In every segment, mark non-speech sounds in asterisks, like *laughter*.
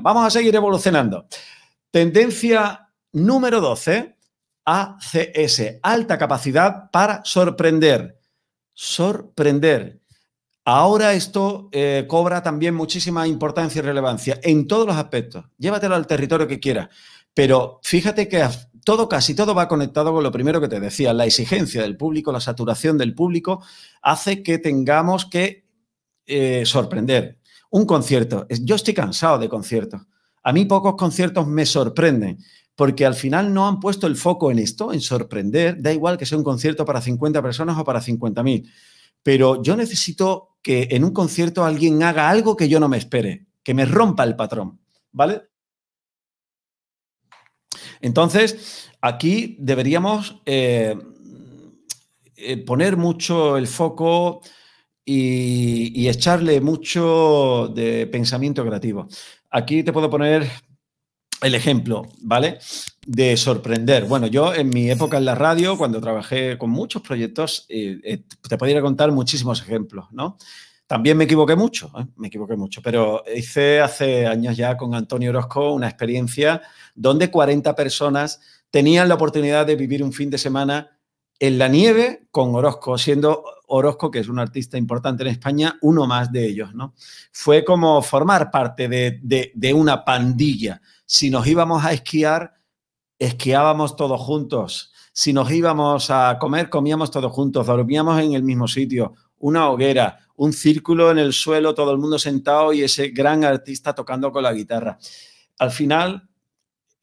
vamos a seguir evolucionando. Tendencia número 12, ACS, alta capacidad para sorprender. Sorprender. Ahora esto eh, cobra también muchísima importancia y relevancia en todos los aspectos. Llévatelo al territorio que quieras. Pero fíjate que todo, casi todo va conectado con lo primero que te decía. La exigencia del público, la saturación del público, hace que tengamos que eh, sorprender. Un concierto. Yo estoy cansado de conciertos. A mí pocos conciertos me sorprenden, porque al final no han puesto el foco en esto, en sorprender. Da igual que sea un concierto para 50 personas o para 50.000. Pero yo necesito que en un concierto alguien haga algo que yo no me espere, que me rompa el patrón, ¿vale? Entonces, aquí deberíamos eh, eh, poner mucho el foco y, echarle mucho de pensamiento creativo. Aquí te puedo poner el ejemplo, ¿vale? De sorprender. Bueno, yo en mi época en la radio, cuando trabajé con muchos proyectos, eh, eh, te podría contar muchísimos ejemplos, ¿no? También me equivoqué mucho, ¿eh? me equivoqué mucho, pero hice hace años ya con Antonio Orozco una experiencia donde 40 personas tenían la oportunidad de vivir un fin de semana en la nieve con Orozco, siendo Orozco, que es un artista importante en España, uno más de ellos, ¿no? Fue como formar parte de, una pandilla. Si nos íbamos a esquiar, esquiábamos todos juntos. Si nos íbamos a comer, comíamos todos juntos, dormíamos en el mismo sitio, una hoguera, un círculo en el suelo, todo el mundo sentado y ese gran artista tocando con la guitarra. Al final,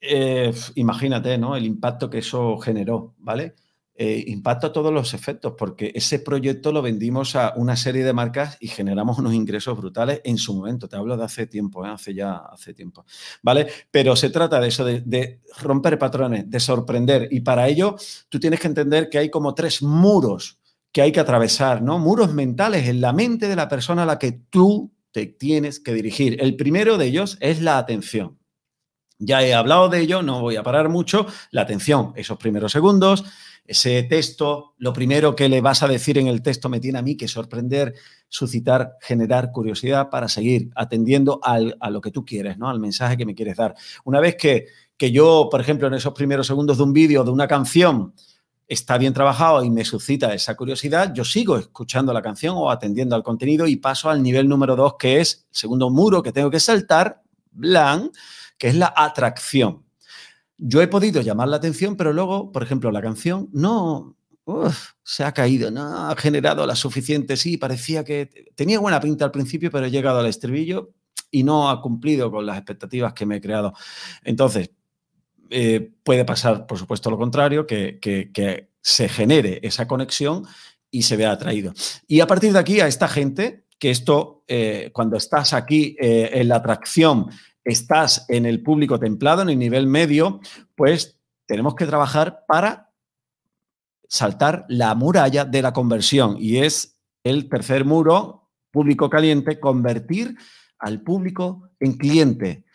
eh, imagínate, ¿no? El impacto que eso generó, ¿vale? Eh, impacta a todos los efectos, porque ese proyecto lo vendimos a una serie de marcas y generamos unos ingresos brutales en su momento. Te hablo de hace tiempo, ¿eh? hace ya hace tiempo. ¿Vale? Pero se trata de eso, de, de romper patrones, de sorprender. Y para ello, tú tienes que entender que hay como tres muros que hay que atravesar, ¿no? Muros mentales en la mente de la persona a la que tú te tienes que dirigir. El primero de ellos es la atención. Ya he hablado de ello, no voy a parar mucho. La atención, esos primeros segundos, ese texto, lo primero que le vas a decir en el texto me tiene a mí que sorprender, suscitar, generar curiosidad para seguir atendiendo a lo que tú quieres, ¿no? al mensaje que me quieres dar. Una vez que, que yo, por ejemplo, en esos primeros segundos de un vídeo, de una canción, está bien trabajado y me suscita esa curiosidad, yo sigo escuchando la canción o atendiendo al contenido y paso al nivel número dos, que es el segundo muro que tengo que saltar, blanc, que es la atracción yo he podido llamar la atención, pero luego, por ejemplo, la canción no se ha caído, no ha generado la suficiente. Sí, parecía que tenía buena pinta al principio, pero he llegado al estribillo y no ha cumplido con las expectativas que me he creado. Entonces, eh, puede pasar, por supuesto, lo contrario, que se genere esa conexión y se vea atraído. Y a partir de aquí, a esta gente que esto, eh, cuando estás aquí eh, en la atracción, estás en el público templado, en el nivel medio, pues tenemos que trabajar para saltar la muralla de la conversión. Y es el tercer muro, público caliente, convertir al público en cliente.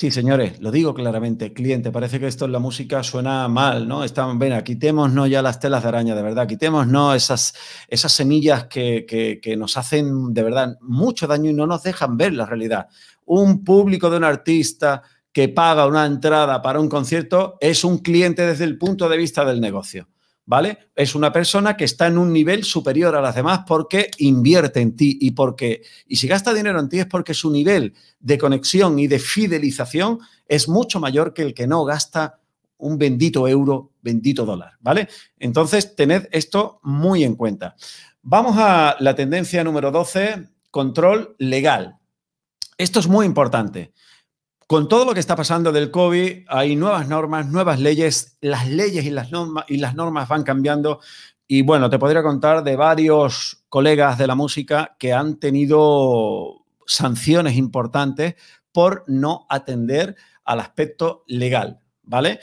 Sí, señores, lo digo claramente, cliente, parece que esto en la música suena mal, ¿no? Están, quitemos no ya las telas de araña, de verdad, quitémonos esas, esas semillas que nos hacen de verdad mucho daño y no nos dejan ver la realidad. Un público de un artista que paga una entrada para un concierto es un cliente desde el punto de vista del negocio. ¿vale? Es una persona que está en un nivel superior a las demás porque invierte en ti y porque, y si gasta dinero en ti es porque su nivel de conexión y de fidelización es mucho mayor que el que no gasta un bendito euro, bendito dólar, ¿vale? Entonces, tened esto muy en cuenta. Vamos a la tendencia número 12, control legal. Esto es muy importante. Con todo lo que está pasando del COVID, hay nuevas normas, nuevas leyes, las leyes y las, y las normas van cambiando. Y bueno, te podría contar de varios colegas de la música que han tenido sanciones importantes por no atender al aspecto legal, ¿vale?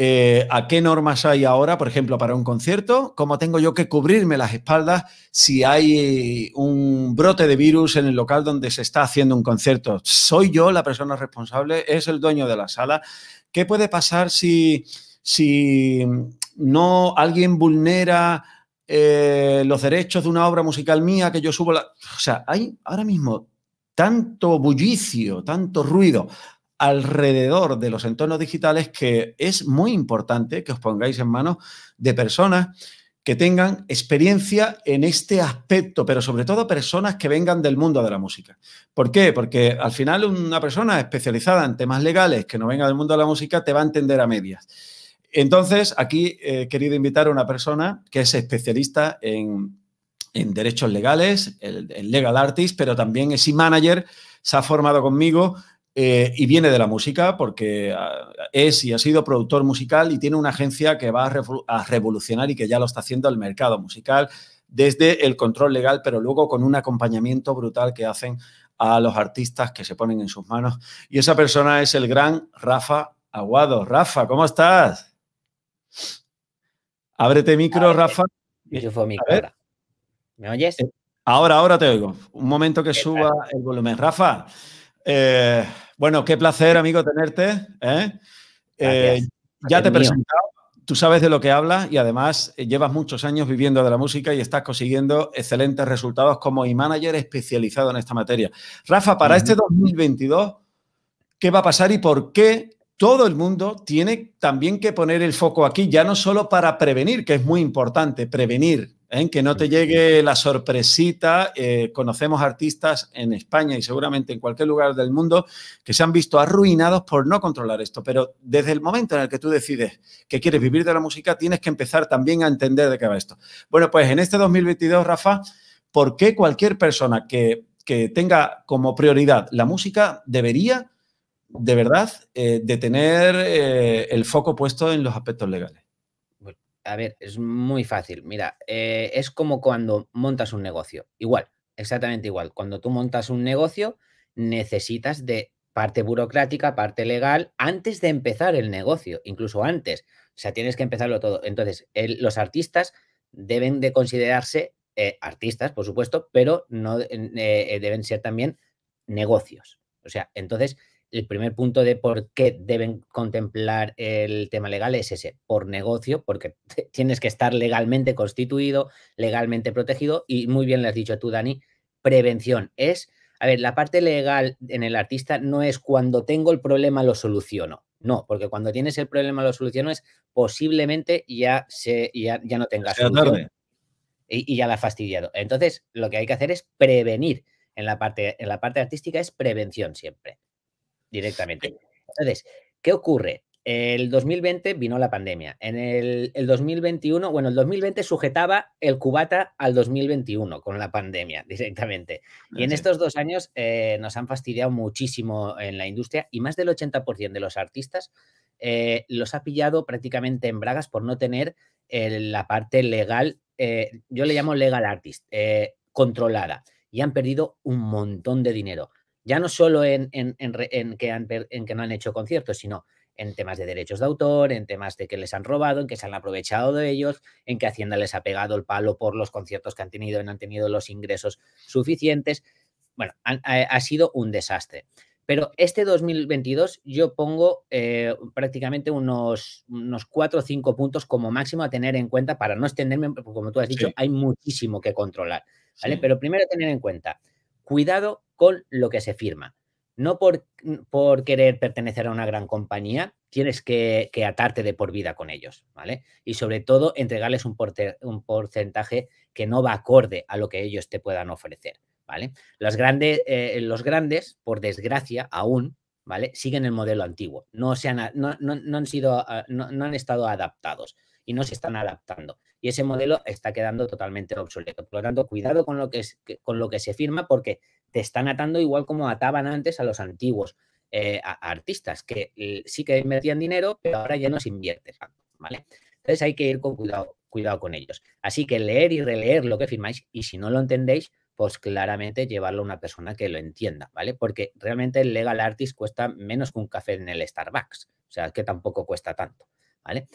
Eh, a qué normas hay ahora, por ejemplo, para un concierto, cómo tengo yo que cubrirme las espaldas si hay un brote de virus en el local donde se está haciendo un concierto. ¿Soy yo la persona responsable? ¿Es el dueño de la sala? ¿Qué puede pasar si, si no alguien vulnera eh, los derechos de una obra musical mía que yo subo la... O sea, hay ahora mismo tanto bullicio, tanto ruido alrededor de los entornos digitales que es muy importante que os pongáis en manos de personas que tengan experiencia en este aspecto, pero sobre todo personas que vengan del mundo de la música. ¿Por qué? Porque al final una persona especializada en temas legales que no venga del mundo de la música te va a entender a medias. Entonces, aquí he querido invitar a una persona que es especialista en, en derechos legales, en legal artist, pero también es e-manager, se ha formado conmigo eh, y viene de la música porque ah, es y ha sido productor musical y tiene una agencia que va a, revolucionar y que ya lo está haciendo el mercado musical desde el control legal, pero luego con un acompañamiento brutal que hacen a los artistas que se ponen en sus manos. Y esa persona es el gran Rafa Aguado. Rafa, ¿cómo estás? Ábrete micro, Rafa. Yo micro. ¿Me oyes? Eh, ahora, ahora te oigo. Un momento que suba el volumen. Rafa, eh, bueno, qué placer, amigo, tenerte. ¿eh? Eh, ya te he presentado, tú sabes de lo que hablas y además llevas muchos años viviendo de la música y estás consiguiendo excelentes resultados como e-manager especializado en esta materia. Rafa, para este 2022, ¿qué va a pasar y por qué todo el mundo tiene también que poner el foco aquí, ya no solo para prevenir, que es muy importante, prevenir ¿eh? que no te llegue la sorpresita. Eh, conocemos artistas en España y seguramente en cualquier lugar del mundo que se han visto arruinados por no controlar esto. Pero desde el momento en el que tú decides que quieres vivir de la música, tienes que empezar también a entender de qué va esto. Bueno, pues en este 2022, Rafa, ¿por qué cualquier persona que, tenga como prioridad la música debería, de verdad, eh, de tener el foco puesto en los aspectos legales? a ver, es muy fácil. Mira, eh, es como cuando montas un negocio. Igual, exactamente igual. Cuando tú montas un negocio, necesitas de parte burocrática, parte legal, antes de empezar el negocio, incluso antes. O sea, tienes que empezarlo todo. Entonces, los artistas deben de considerarse eh, artistas, por supuesto, pero no eh, deben ser también negocios. O sea, entonces el primer punto de por qué deben contemplar el tema legal es ese, por negocio, porque *laughs* tienes que estar legalmente constituido, legalmente protegido y muy bien lo has dicho tú, Dani, prevención es, a ver, la parte legal en el artista no es cuando tengo el problema lo soluciono, no, porque cuando tienes el problema lo soluciono es posiblemente ya, se, ya, no tengas solución. Y, ya la has fastidiado. Entonces, lo que hay que hacer es prevenir. En la parte, en la parte artística es prevención siempre directamente. Eh, Entonces, ¿qué ocurre? El 2020 vino la pandemia. En el, 2021, bueno, el 2020 sujetaba el cubata al 2021 con la pandemia *laughs* directamente. Y ah, en estos dos años eh, nos han fastidiado muchísimo en la industria y más del 80% de los artistas eh, los ha pillado prácticamente en bragas por no tener la parte legal, yo le llamo legal artist, controlada. Y han perdido un montón de dinero ya no solo en, que no han hecho conciertos, sino en temas de derechos de autor, en temas de que les han robado, en que se han aprovechado de ellos, en que Hacienda les ha pegado el palo por los conciertos que han tenido, y no han tenido los ingresos suficientes. Bueno, ha, sido un desastre. Pero este 2022 yo pongo eh, prácticamente unos, unos 4 o cinco puntos como máximo a tener en cuenta para no extenderme, porque como tú has dicho, hay muchísimo que controlar. ¿vale? Pero primero tener en cuenta, cuidado con lo que se firma. No por, mm, querer pertenecer a una gran compañía, tienes que, atarte de por vida con ellos, ¿vale? Y sobre todo, entregarles un, porcentaje que no va acorde a lo que ellos te puedan ofrecer, ¿vale? grandes, eh, los grandes, por desgracia, aún, ¿vale? Siguen el modelo antiguo, no, se han, han, sido, ah, no, han estado adaptados y no se están adaptando. Y ese modelo está quedando totalmente obsoleto. Por lo tanto, cuidado con lo que, con lo que se firma porque te están atando igual como ataban antes a los antiguos eh, artistas, que eh, sí que invertían dinero, pero ahora ya no se invierte. ¿vale? Entonces hay que ir con cuidado, cuidado con ellos. Así que leer y releer lo que firmáis y si no lo entendéis, pues claramente llevarlo a una persona que lo entienda, ¿vale? Porque realmente el legal artist cuesta menos que un café en el Starbucks, o sea, que tampoco cuesta tanto, ¿vale?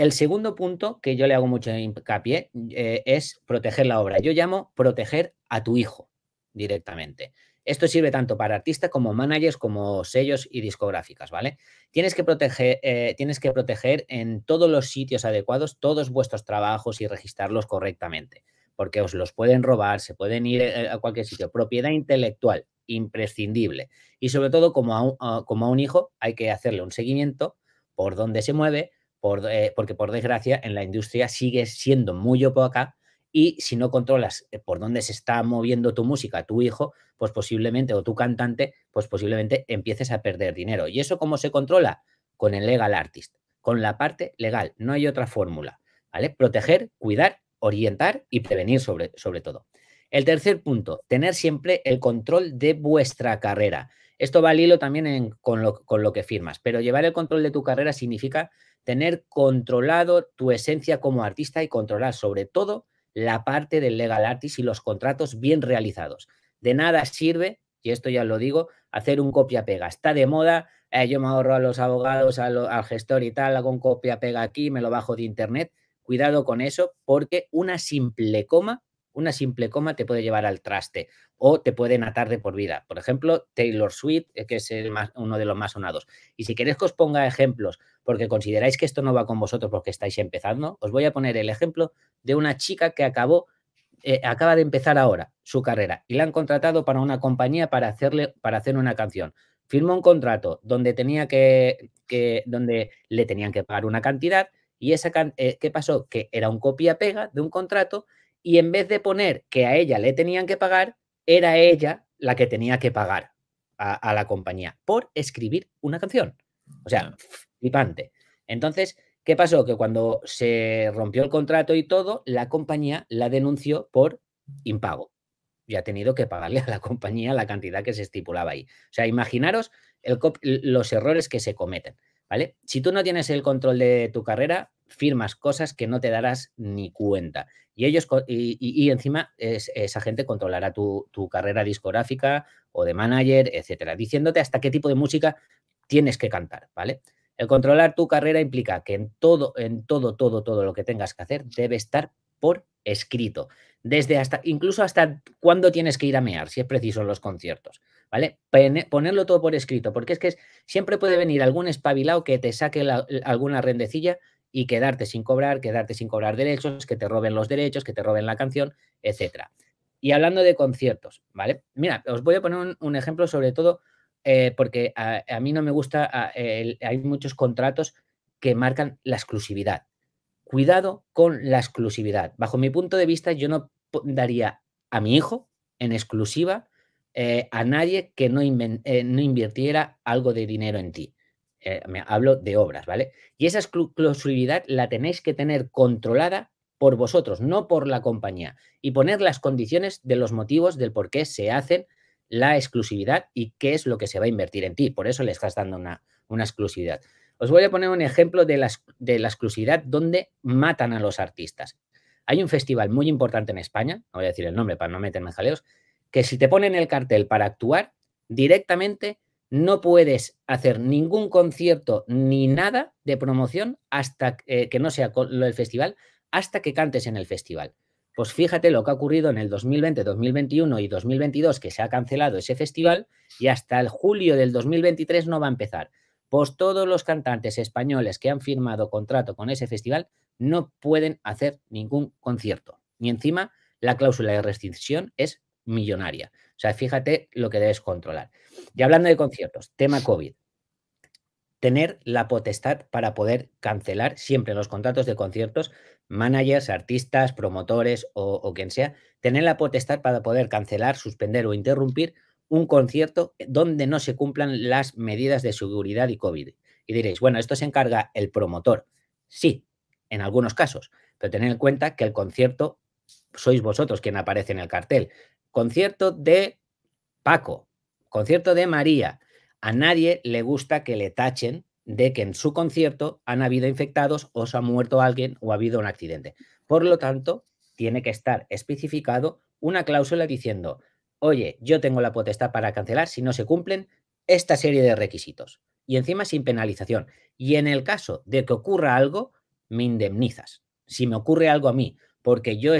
El segundo punto que yo le hago mucho hincapié eh, es proteger la obra. Yo llamo proteger a tu hijo directamente. Esto sirve tanto para artistas como managers, como sellos y discográficas, ¿vale? Tienes que proteger, eh, tienes que proteger en todos los sitios adecuados todos vuestros trabajos y registrarlos correctamente, porque os los pueden robar, se pueden ir eh, a cualquier sitio. Propiedad intelectual, imprescindible. Y sobre todo, como a un, como a un hijo, hay que hacerle un seguimiento por dónde se mueve, eh, porque por desgracia en la industria sigue siendo muy opaca y si no controlas eh, por dónde se está moviendo tu música, tu hijo, pues posiblemente, o tu cantante, pues posiblemente empieces a perder dinero. ¿Y eso cómo se controla? Con el legal artist, con la parte legal, no hay otra fórmula, ¿vale? Proteger, cuidar, orientar y prevenir sobre, sobre todo. El tercer punto, tener siempre el control de vuestra carrera. Esto va al hilo también con, lo, con, lo, que firmas, pero llevar el control de tu carrera significa tener controlado tu esencia como artista y controlar sobre todo la parte del legal artist y los contratos bien realizados. De nada sirve, y esto ya lo digo, hacer un copia-pega. Está de moda, eh, yo me ahorro a los abogados, al gestor y tal, hago un copia-pega aquí, me lo bajo de internet. Cuidado con eso, porque una simple coma una simple coma te puede llevar al traste o te pueden atar de por vida. Por ejemplo, Taylor Swift, eh, que es uno de los más sonados. Y si queréis que os ponga ejemplos porque consideráis que esto no va con vosotros porque estáis empezando, os voy a poner el ejemplo de una chica que acabó, eh, acaba de empezar ahora su carrera y la han contratado para una compañía para, hacerle, para hacer una canción. Firmó un contrato donde, tenía que, que donde le tenían que pagar una cantidad y esa, eh, ¿qué pasó? Que era un copia-pega de un contrato y en vez de poner que a ella le tenían que pagar, era ella la que tenía que pagar a, la compañía por escribir una canción. O sea, flipante. Entonces, ¿qué pasó? Que cuando se rompió el contrato y todo, la compañía la denunció por impago y ha tenido que pagarle a la compañía la cantidad que se estipulaba ahí. O sea, imaginaros los errores que se cometen, ¿vale? Si tú no tienes el control de tu carrera, firmas cosas que no te darás ni cuenta. Y ellos y, encima esa gente controlará tu, carrera discográfica o de manager, etcétera, diciéndote hasta qué tipo de música tienes que cantar, ¿vale? El controlar tu carrera implica que en todo, en todo, todo, todo lo que tengas que hacer debe estar por escrito. Desde hasta, incluso hasta cuándo tienes que ir a mear, si es preciso en los conciertos, ¿vale? Ponerlo todo por escrito, porque es que siempre puede venir algún espabilado que te saque alguna rendecilla y quedarte sin cobrar, quedarte sin cobrar derechos, que te roben los derechos, que te roben la canción, etcétera. Y hablando de conciertos, ¿vale? Mira, os voy a poner un, ejemplo sobre todo eh, porque a, mí no me gusta, hay muchos contratos que marcan la exclusividad. Cuidado con la exclusividad. Bajo mi punto de vista, yo no daría a mi hijo en exclusiva eh, a nadie que eh, no, invirtiera algo de dinero en ti. Eh, me hablo de obras, ¿vale? Y esa exclusividad la tenéis que tener controlada por vosotros, no por la compañía, y poner las condiciones de los motivos del por qué se hacen la exclusividad y qué es lo que se va a invertir en ti. Por eso le estás dando una, una exclusividad. Os voy a poner un ejemplo de la, de la exclusividad donde matan a los artistas. Hay un festival muy importante en España, voy a decir el nombre para no meterme en jaleos, que si te ponen el cartel para actuar, directamente no puedes hacer ningún concierto ni nada de promoción hasta eh, que no sea lo del festival, hasta que cantes en el festival. Pues fíjate lo que ha ocurrido en el 2020, 2021 y 2022, que se ha cancelado ese festival y hasta el julio del 2023 no va a empezar. Pues todos los cantantes españoles que han firmado contrato con ese festival no pueden hacer ningún concierto. Y encima la cláusula de restricción es millonaria. O sea, fíjate lo que debes controlar. Y hablando de conciertos, tema COVID. Tener la potestad para poder cancelar siempre los contratos de conciertos, managers, artistas, promotores o, o quien sea, tener la potestad para poder cancelar, suspender o interrumpir un concierto donde no se cumplan las medidas de seguridad y COVID. Y diréis, bueno, esto se encarga el promotor. Sí, en algunos casos, pero tened en cuenta que el concierto sois vosotros quien aparece en el cartel. Concierto de Paco, concierto de María. A nadie le gusta que le tachen de que en su concierto han habido infectados o se ha muerto alguien o ha habido un accidente. Por lo tanto, tiene que estar especificado una cláusula diciendo, oye, yo tengo la potestad para cancelar si no se cumplen esta serie de requisitos. Y encima sin penalización. Y en el caso de que ocurra algo, me indemnizas. Si me ocurre algo a mí porque yo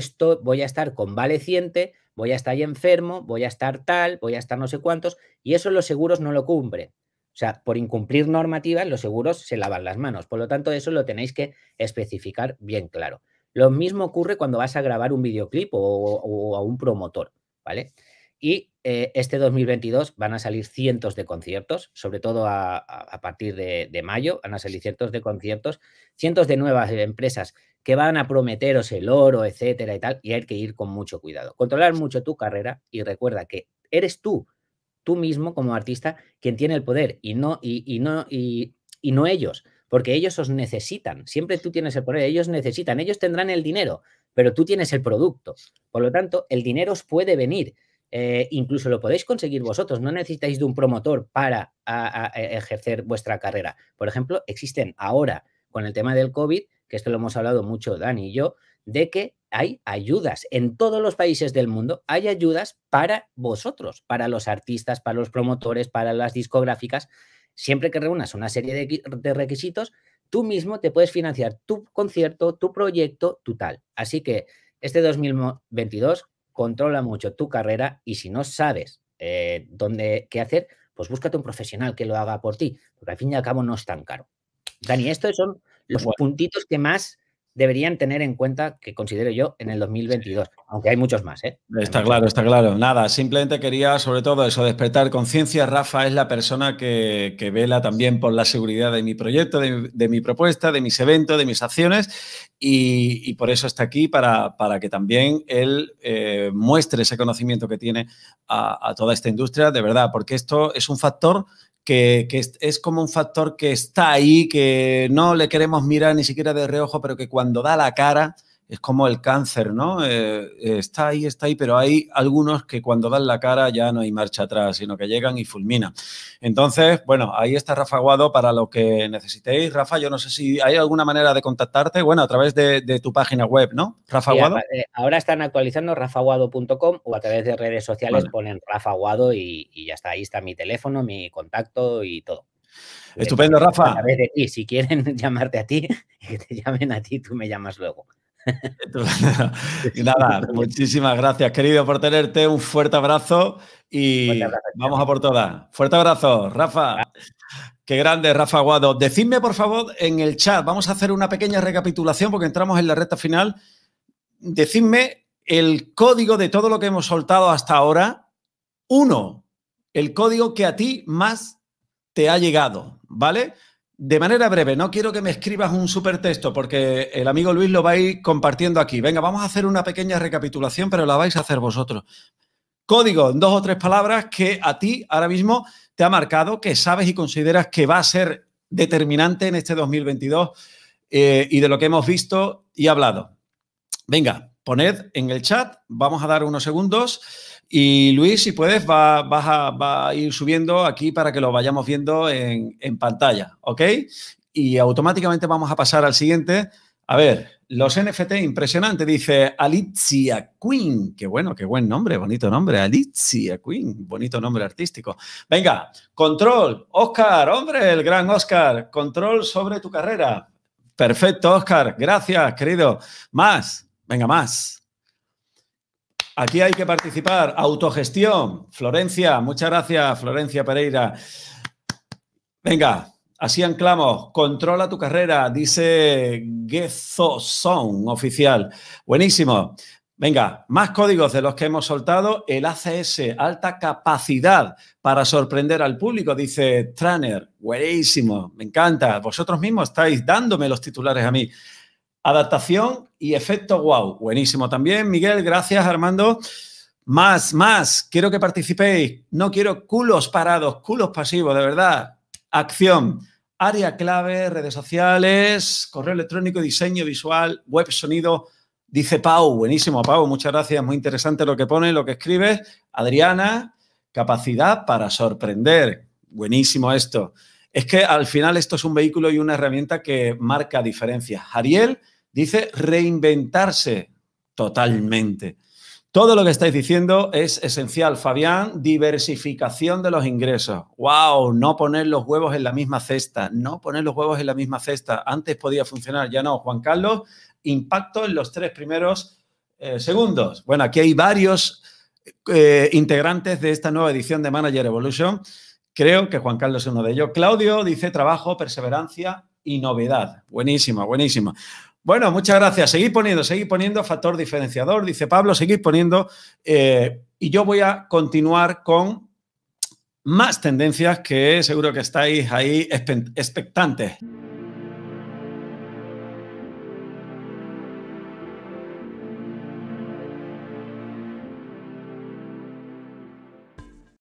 voy a estar convaleciente, voy a estar enfermo, voy a estar tal, voy a estar no sé cuántos, y eso los seguros no lo cumplen. O sea, por incumplir normativas, los seguros se lavan las manos. Por lo tanto, eso lo tenéis que especificar bien claro. Lo mismo ocurre cuando vas a grabar un videoclip o, a un promotor, ¿vale? Y eh, este 2022 van a salir cientos de conciertos, sobre todo a, partir de, de, mayo, van a salir cientos de conciertos, cientos de nuevas eh, empresas que van a prometeros el oro, etcétera y tal, y hay que ir con mucho cuidado. Controlar mucho tu carrera y recuerda que eres tú, tú mismo como artista, quien tiene el poder y no, y, no, y, no ellos, porque ellos os necesitan. Siempre tú tienes el poder, ellos necesitan, ellos tendrán el dinero, pero tú tienes el producto. Por lo tanto, el dinero os puede venir. Eh, incluso lo podéis conseguir vosotros, no necesitáis de un promotor para e-, ejercer vuestra carrera. Por ejemplo, existen ahora, con el tema del COVID, que esto lo hemos hablado mucho Dani y yo, de que hay ayudas. En todos los países del mundo hay ayudas para vosotros, para los artistas, para los promotores, para las discográficas. Siempre que reúnas una serie de, requisitos, tú mismo te puedes financiar tu concierto, tu proyecto, tu tal. Así que este 2022 controla mucho tu carrera y si no sabes eh, dónde qué hacer, pues búscate un profesional que lo haga por ti, porque al fin y al cabo no es tan caro. Dani, esto son los puntitos que más deberían tener en cuenta, que considero yo, en el 2022, aunque hay muchos más. ¿eh? Está claro, está claro. Nada, simplemente quería sobre todo eso, despertar conciencia. Rafa es la persona que, vela también por la seguridad de mi proyecto, de, mi propuesta, de mis eventos, de mis acciones y, por eso está aquí, para, para que también él eh, muestre ese conocimiento que tiene a, a toda esta industria, de verdad, porque esto es un factor que, es, como un factor que está ahí, que no le queremos mirar ni siquiera de reojo, pero que cuando da la cara, es como el cáncer, ¿no? Eh, está ahí, está ahí, pero hay algunos que cuando dan la cara ya no hay marcha atrás, sino que llegan y fulminan. Entonces, bueno, ahí está Rafa Guado para lo que necesitéis. Rafa, yo no sé si hay alguna manera de contactarte, bueno, a través de, tu página web, ¿no? Rafa Guado. Eh, ahora están actualizando rafaguado.com o a través de redes sociales ponen Rafa Guado y, ya está, ahí está mi teléfono, mi contacto y todo. Estupendo, Rafa. A si quieren *laughs* llamarte a ti, *laughs* que te llamen a ti, tú me llamas luego. *laughs* *laughs* Nada, muchísimas gracias, querido, por tenerte. Un fuerte abrazo y vamos a por todas. Fuerte abrazo, Rafa. Qué grande, Rafa Guado. Decidme, por favor, en el chat, vamos a hacer una pequeña recapitulación porque entramos en la recta final. Decidme el código de todo lo que hemos soltado hasta ahora. Uno, el código que a ti más te ha llegado, ¿vale? De manera breve, no quiero que me escribas un supertexto porque el amigo Luis lo va a ir compartiendo aquí. Venga, vamos a hacer una pequeña recapitulación, pero la vais a hacer vosotros. Código en dos o tres palabras que a ti ahora mismo te ha marcado, que sabes y consideras que va a ser determinante en este 2022 eh, y de lo que hemos visto y hablado. Venga, poned en el chat, vamos a dar unos segundos. Y Luis, si puedes, va, vas a, va a, ir subiendo aquí para que lo vayamos viendo en, en pantalla, ¿ok? Y automáticamente vamos a pasar al siguiente. A ver, los NFT, impresionante, dice Alicia Queen. Qué bueno, qué buen nombre, bonito nombre. Alicia Queen, bonito nombre artístico. Venga, control, Oscar, hombre, el gran Oscar, control sobre tu carrera. Perfecto, Oscar, gracias, querido. Más, venga, más. Aquí hay que participar. Autogestión. Florencia, muchas gracias, Florencia Pereira. Venga, así anclamos. Controla tu carrera, dice Gezo oficial. Buenísimo. Venga, más códigos de los que hemos soltado. El ACS, alta capacidad para sorprender al público, dice Tranner. Buenísimo, me encanta. Vosotros mismos estáis dándome los titulares a mí. Adaptación y efecto wow. Buenísimo también, Miguel. Gracias, Armando. Más, más. Quiero que participéis. No quiero culos parados, culos pasivos, de verdad. Acción. Área clave, redes sociales, correo electrónico, diseño visual, web, sonido. Dice Pau, buenísimo, Pau, muchas gracias, muy interesante lo que pone, lo que escribes. Adriana, capacidad para sorprender. Buenísimo esto. Es que al final esto es un vehículo y una herramienta que marca diferencias. Ariel dice reinventarse totalmente. Todo lo que estáis diciendo es esencial, Fabián. Diversificación de los ingresos. ¡Wow! No poner los huevos en la misma cesta. No poner los huevos en la misma cesta. Antes podía funcionar, ya no. Juan Carlos, impacto en los tres primeros eh, segundos. Bueno, aquí hay varios eh, integrantes de esta nueva edición de Manager Evolution Creo que Juan Carlos es uno de ellos. Claudio dice trabajo, perseverancia y novedad. Buenísima, buenísima. Bueno, muchas gracias. Seguid poniendo, seguid poniendo factor diferenciador, dice Pablo, seguir poniendo. Eh, y yo voy a continuar con más tendencias que seguro que estáis ahí expectantes.